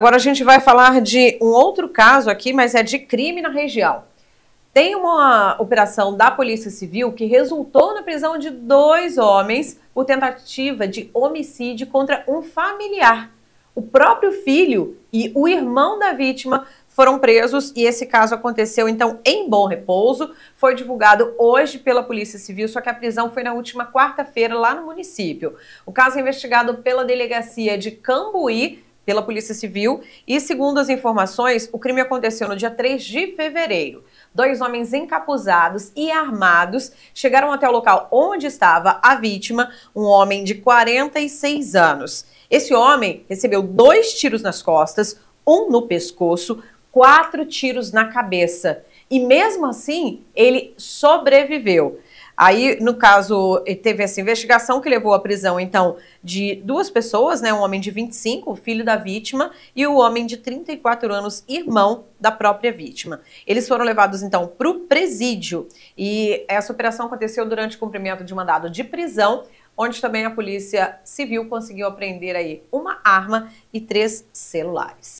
Agora a gente vai falar de um outro caso aqui, mas é de crime na região. Tem uma operação da Polícia Civil que resultou na prisão de dois homens por tentativa de homicídio contra um familiar. O próprio filho e o irmão da vítima foram presos e esse caso aconteceu então em Bom Repouso. Foi divulgado hoje pela Polícia Civil, só que a prisão foi na última quarta-feira lá no município. O caso é investigado pela delegacia de Cambuí pela Polícia Civil e, segundo as informações, o crime aconteceu no dia 3 de fevereiro. Dois homens encapuzados e armados chegaram até o local onde estava a vítima, um homem de 46 anos. Esse homem recebeu dois tiros nas costas, um no pescoço, quatro tiros na cabeça. E mesmo assim, ele sobreviveu. Aí, no caso, eh, teve essa investigação que levou à prisão, então, de duas pessoas, né? Um homem de 25, filho da vítima, e o um homem de 34 anos, irmão da própria vítima. Eles foram levados, então, para o presídio. E essa operação aconteceu durante o cumprimento de mandado de prisão, onde também a Polícia Civil conseguiu apreender aí uma arma e três celulares.